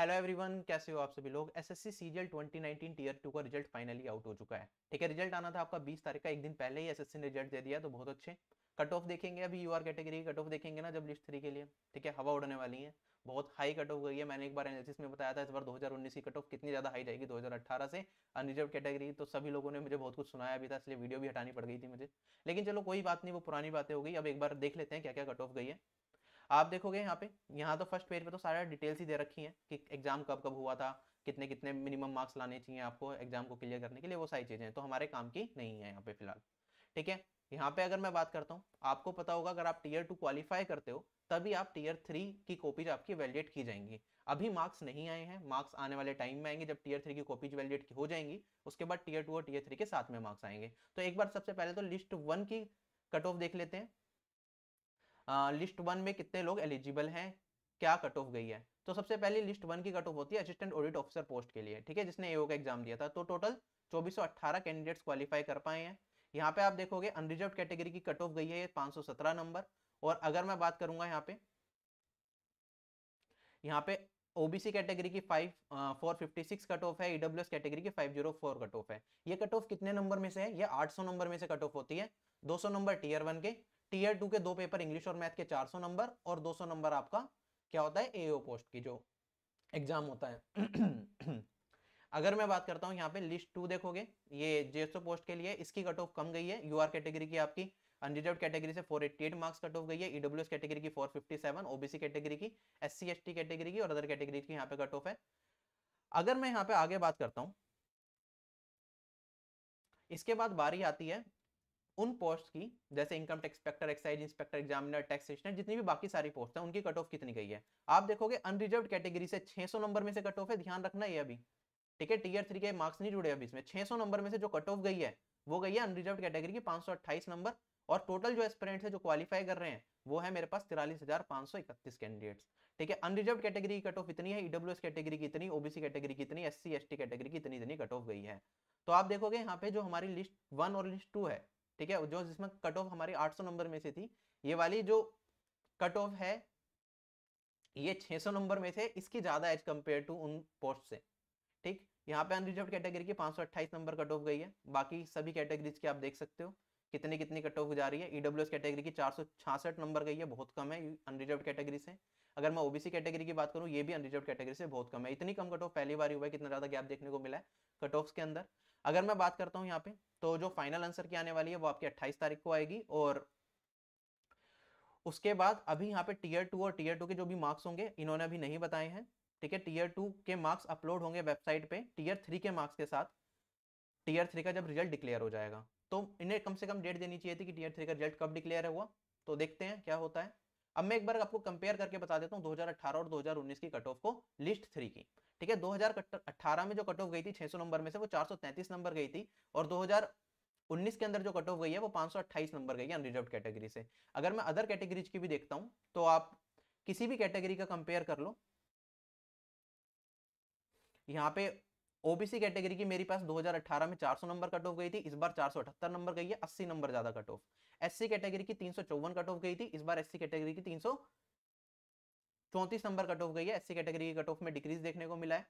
hello everyone कैसे हो आप सभी लोग एसएससी सीजीएल 2019 टीयर टू का रिजल्ट फाइनली आउट हो चुका है ठीक है रिजल्ट आना था आपका 20 तारीख का एक दिन पहले ही एसएससी ने रिजल्ट दे दिया तो बहुत अच्छे कट ऑफ देखेंगे अभी यूआर कैटेगरी कट ऑफ देखेंगे ना जब लिस्ट थ्री के लिए ठीक है हवा उड़ने वाली है बहुत हाई कट ऑफ गई है मैंने एक बार एनालिसिस में बताया था इस बार 2019 की कट ऑफ कितनी ज्यादा हाई जाएगी 2018 से अनरिजर्व कैटेगरी तो सभी लोगों ने मुझे बहुत कुछ सुनाया अभी था इसलिए वीडियो भी हटानी पड़ गई थी मुझे लेकिन चलो कोई बात नहीं वो पुरानी बातें हो गई अब एक बार देख लेते हैं क्या क्या कट ऑफ गई है आप देखोगे यहाँ पे यहाँ तो फर्स्ट पेज पे तो सारा डिटेल्स ही दे रखी है कि एग्जाम कब कब हुआ था कितने कितने मिनिमम मार्क्स लाने चाहिए आपको एग्जाम को क्लियर करने के लिए वो सारी चीज़ें तो हमारे काम की नहीं है यहाँ पे फिलहाल ठीक है यहाँ पे अगर मैं बात करता हूँ आपको पता होगा अगर आप टीयर टू क्वालिफाई करते हो तभी आप टीयर थ्री की कॉपीज आपकी वैलिडेट की जाएंगी अभी मार्क्स नहीं आए हैं मार्क्स आने वाले टाइम में आएंगे जब टीयर थ्री की कॉपीज वैलिडेट हो जाएंगी उसके बाद टीयर टू और टीयर थ्री के साथ में मार्क्स आएंगे तो एक बार सबसे पहले तो लिस्ट वन की कट ऑफ देख लेते हैं लिस्ट वन में कितने लोग एलिजिबल हैं क्या कट ऑफ गई है तो सबसे पहले लिस्ट वन की कट ऑफ होती है असिस्टेंट ऑडिट ऑफिसर पोस्ट के लिए ठीक है जिसने एओ का एग्जाम दिया था तो टोटल 2418 कैंडिडेट्स क्वालिफाई कर पाए हैं यहाँ पे आप देखोगे अनरिजर्व कैटेगरी की कट ऑफ गई है पांच पाँच नंबर और अगर मैं बात करूंगा यहाँ पे यहाँ पे ओबीसी कैटेगरी की five four fifty six cut off है ईडब्ल्यूएस e कैटेगरी की five zero four cut off है ये कट ऑफ कितने नंबर में से है ये आठ सौ नंबर में से कट ऑफ होती है दो सौ नंबर टीयर वन के टीयर टू के दो पेपर इंग्लिश और मैथ के 400 नंबर और 200 नंबर आपका क्या होता है एओ पोस्ट की जो एग्जाम होता है अगर मैं बात करता हूँ यहाँ पे लिस्ट टू देखोगे ये जेएसओ पोस्ट के लिए इसकी कट ऑफ कम गई है यू कैटेगरी की आपकी अनरिजर्व कैटेगरी से 488 मार्क्स कट ऑफ गई है ईडब्ल्यूएस e कैटेगरी की 457 ओबीसी कैटेगरी की एस एसटी कैटेगरी की और अदर कैटेगरी की यहाँ पे कट ऑफ है अगर मैं यहाँ पे आगे बात करता हूँ इसके बाद बारी आती है उन पोस्ट की जैसे income tax inspector excise inspector examiner tax stationer जितनी भी बाकी सारी पोस्ट है उनकी कट ऑफ कितनी गई है आप देखोगे अनरिजर्व कैटेगरी से 600 नंबर में से कट ऑफ है ध्यान रखना है अभी ठीक है टीयर थ्री के मार्क्स नहीं जुड़े अभी इसमें 600 नंबर में से जो कट ऑफ गई है वो गई है अनरिजर्व कैटेगरी की पाँच नंबर और टोटल जो एस्पिरेंट्स है जो क्वालिफाई कर रहे हैं वो है मेरे पास तिरालीस हजार पाँच सौ इकतीस कैंडिडेट्स ठीक है अनरिजर्व कैटेगरी की कट ऑफ इतनी है ईडब्ल्यू e कैटेगरी की इतनी ओबीसी कैटेगरी की इतनी एस सी कैटेगरी की इतनी इतनी कट ऑफ गई है तो आप देखोगे यहाँ पे जो हमारी लिस्ट वन और लिस्ट टू है ठीक है जो जिसमें कट ऑफ हमारी 800 नंबर में से थी ये वाली जो कट ऑफ है ये 600 नंबर में से इसकी ज्यादा एज कम्पेयर टू उन पोस्ट से ठीक यहाँ पे अनरिजर्व कैटेगरी की 528 नंबर कट ऑफ गई है बाकी सभी कैटेगरीज की आप देख सकते हो कितने कितनी कट ऑफ जा रही है ईडब्ल्यू e कैटेगरी की चार नंबर गई है बहुत कम है अनरिजर्व कैटेगरी से अगर मैं ओबीसी कैटेगरी की बात करूँ ये भी अनरिजर्व कैटेगरी से बहुत कम है इतनी कम कट ऑफ पहली बार हुआ है कितना ज़्यादा गैप देखने को मिला है कट ऑफ्स के अंदर अगर मैं बात करता हूँ यहाँ पे तो जो फाइनल आंसर की आने वाली है वो आपकी अट्ठाईस तारीख को आएगी और उसके बाद अभी यहाँ पे टीयर टू और टीयर टू के जो भी मार्क्स होंगे इन्होंने अभी नहीं बताए हैं ठीक है टीयर टू के मार्क्स अपलोड होंगे वेबसाइट पे टीयर थ्री के मार्क्स के साथ टीयर थ्री का जब रिजल्ट डिक्लेयर हो जाएगा तो इन्हें कम से कम डेट देनी चाहिए थी कि टीयर थ्री का रिजल्ट कब डिक्लेयर हुआ तो देखते हैं क्या होता है अब मैं एक बार आपको कंपेयर करके बता देता हूँ दो और दो की कट ऑफ को लिस्ट थ्री की ठीक है 2018 में जो कट ऑफ गई थी 600 नंबर में से वो 433 नंबर गई थी और 2019 के अंदर जो कट ऑफ गई है वो 528 नंबर गई है अनरिजर्व कैटेगरी से अगर मैं अदर कैटेगरीज की भी देखता हूँ तो आप किसी भी कैटेगरी का कंपेयर कर लो यहाँ पे ओबीसी कैटेगरी की मेरे पास 2018 में 400 नंबर कट ऑफ गई थी इस बार चार नंबर गई है 80 नंबर ज्यादा कट ऑफ एससी कैटेगरी की तीन कट ऑफ गई थी इस बार एससी कैटेगरी की तीन चौंतीस नंबर कट ऑफ गई है एससी कैटेगरी की कट ऑफ में डिक्रीज देखने को मिला है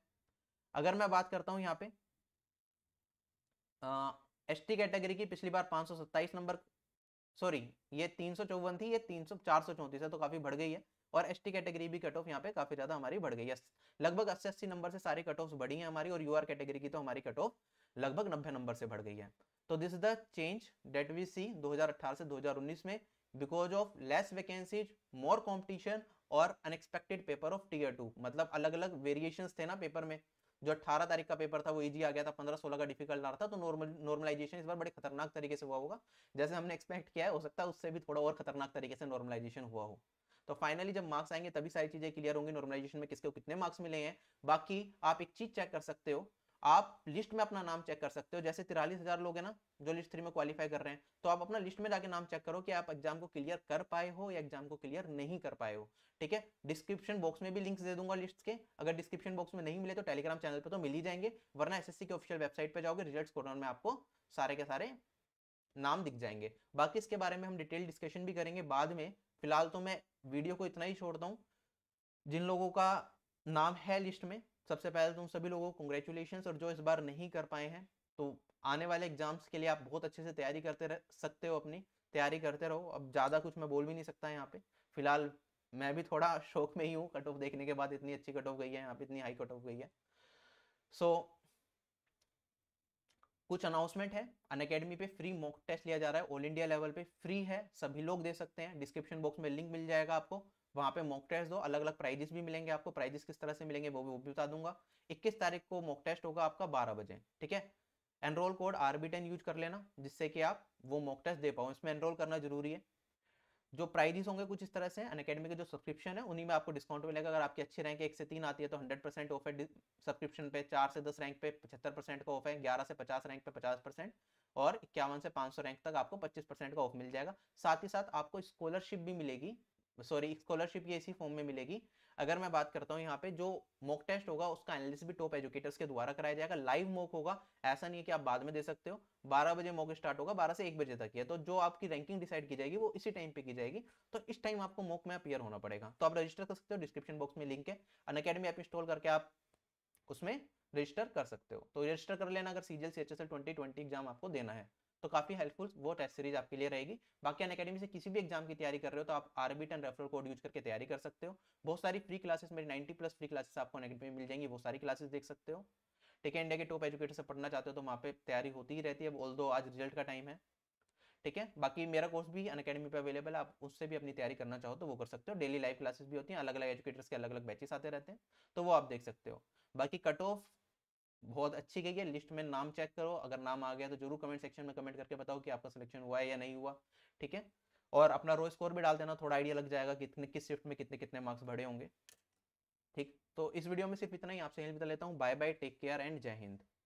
अगर मैं बात करता हूँ यहाँ पे एस टी कैटेगरी की पिछली बार 527 नंबर सॉरी ये तीन थी ये तीन सौ है तो काफ़ी बढ़ गई है और एस टी कैटेगरी भी कट ऑफ यहाँ पे काफ़ी ज़्यादा हमारी बढ़ गई है लगभग अस्सी अस्सी नंबर से सारी कट ऑफ बढ़ी है हमारी और यू आर कैटेगरी की तो हमारी कट ऑफ लगभग नब्बे नंबर से बढ़ गई है तो this is the change that we see 2018 से 2019 में because of less vacancies more competition और unexpected paper of tier two मतलब अलग अलग वेरिएशन थे ना पेपर में जो 18 तारीख का पेपर था वो इजी आ गया था 15 16 का डिफिकल्ट आ रहा था तो नॉर्मल नॉर्मलाइजेशन इस बार बड़े खतरनाक तरीके से हुआ होगा जैसे हमने एक्सपेक्ट किया है हो सकता है उससे भी थोड़ा और खतरनाक तरीके से नॉर्मलाइजेशन हुआ हो तो फाइनली जब मार्क्स आएंगे तभी सारी चीजें क्लियर होंगी नॉर्मलाइजेशन में किसके कितने मार्क्स मिले हैं बाकी आप एक चीज चेक कर सकते हो आप लिस्ट में अपना नाम चेक कर सकते हो जैसे तिरालीस हजार लोग हैं ना जो लिस्ट थ्री में क्वालिफाई कर रहे हैं तो आप अपना लिस्ट में जाके नाम चेक करो कि आप एग्जाम को क्लियर कर पाए हो या एग्जाम को क्लियर नहीं कर पाए हो ठीक है डिस्क्रिप्शन बॉक्स में भी लिंक्स दे दूंगा लिस्ट के अगर डिस्क्रिप्शन बॉक्स में नहीं मिले तो टेलीग्राम चैनल पर तो मिल ही जाएंगे वरना एस के ऑफिशियल वेबसाइट पर जाओगे रिजल्ट कॉर्नर में आपको सारे के सारे नाम दिख जाएंगे बाकी इसके बारे में हम डिटेल डिस्कशन भी करेंगे बाद में फिलहाल तो मैं वीडियो को इतना ही छोड़ता हूँ जिन लोगों का नाम है लिस्ट में सबसे पहले तुम सभी लोगों को कंग्रेचुलेशन और जो इस बार नहीं कर पाए हैं तो आने वाले एग्जाम्स के लिए आप बहुत अच्छे से तैयारी करते रह सकते हो अपनी तैयारी करते रहो अब ज़्यादा कुछ मैं बोल भी नहीं सकता यहाँ पे फिलहाल मैं भी थोड़ा शौक में ही हूँ कट ऑफ देखने के बाद इतनी अच्छी कट ऑफ गई है यहाँ पे इतनी हाई कट ऑफ गई है सो so, कुछ अनाउंसमेंट है अन अकेडमी पे फ्री मॉक टेस्ट लिया जा रहा है ऑल इंडिया लेवल पे फ्री है सभी लोग दे सकते हैं डिस्क्रिप्शन बॉक्स में लिंक मिल जाएगा आपको वहाँ पे मॉक टेस्ट दो अलग अलग प्राइजेस भी मिलेंगे आपको प्राइजेस किस तरह से मिलेंगे वो भी वो भी बता दूंगा 21 तारीख को मॉक टेस्ट होगा आपका बारह बजे ठीक है एनरोल कोड आरबी यूज कर लेना जिससे कि आप वो मॉक टेस्ट दे पाओ इसमें एनरोल करना जरूरी है जो प्राइजेस होंगे कुछ इस तरह से अनकेडमी अकेडमी के जो सब्सक्रिप्शन है उन्हीं में आपको डिस्काउंट मिलेगा अगर आपकी अच्छी रैंक एक से तीन आती है तो हंड्रेड परसेंट ऑफ है सब्सक्रिप्शन पे चार से दस रैंक पे पचहत्तर परसेंट का ऑफ है ग्यारह से पचास रैंक पे पचास परसेंट और इक्यावन से पांच सौ रैंक तक आपको पच्चीस परसेंट का ऑफ मिल जाएगा साथ ही साथ आपको स्कॉलरशिप भी मिलेगी सॉरी स्कॉलरशिप ये इसी फॉर्म में मिलेगी अगर मैं बात करता हूँ यहाँ पे जो मॉक टेस्ट होगा उसका एनालिसिस भी टॉप एजुकेटर्स के द्वारा कराया जाएगा लाइव मॉक होगा ऐसा नहीं है कि आप बाद में दे सकते हो 12 बजे मॉक स्टार्ट होगा 12 से 1 बजे तक है तो जो आपकी रैंकिंग डिसाइड की जाएगी वो इसी टाइम पे की जाएगी तो इस टाइम आपको मॉक में अपियर होना पड़ेगा तो आप रजिस्टर कर सकते हो डिस्क्रिप्शन बॉक्स में लिंक है अन अकेडमी ऐप इंस्टॉल करके आप उसमें रजिस्टर कर सकते हो तो रजिस्टर कर लेना अगर CGL C H S L twenty twenty exam आपको देना है तो काफी हेल्पफुल वो टेस्ट सीरीज आपके लिए रहेगी बाकी अन अकेडमी से किसी भी एग्जाम की तैयारी कर रहे हो तो आप आरबीट एंड रेफरल कोड यूज करके तैयारी कर सकते हो बहुत सारी फ्री क्लासेस मेरी 90 प्लस फ्री क्लासेस आपको अन मिल जाएंगी वो सारी क्लासेस देख सकते हो ठीक है इंडिया के टॉप एजुकेटर से पढ़ना चाहते हो तो वहाँ पे तैयारी होती ही रहती है बोल दो आज रिजल्ट का टाइम है ठीक है बाकी मेरा कोर्स भी अन अकेडमी पर अवेलेबल है आप उससे भी अपनी तैयारी करना चाहो तो वो कर सकते हो डेली लाइव क्लासेस भी होती हैं अलग अलग एजुकेटर्स के अलग अलग बैचेस आते रहते हैं तो वो आप देख सकते हो बाकी कट ऑफ बहुत अच्छी गई है लिस्ट में नाम चेक करो अगर नाम आ गया तो जरूर कमेंट सेक्शन में कमेंट करके बताओ कि आपका सिलेक्शन हुआ है या नहीं हुआ ठीक है और अपना रो स्कोर भी डाल देना थोड़ा आइडिया लग जाएगा कितने किस शिफ्ट में कितने कितने मार्क्स बढ़े होंगे ठीक तो इस वीडियो में सिर्फ इतना ही आपसे हेल्प लेता हूँ bye bye take care and जय हिंद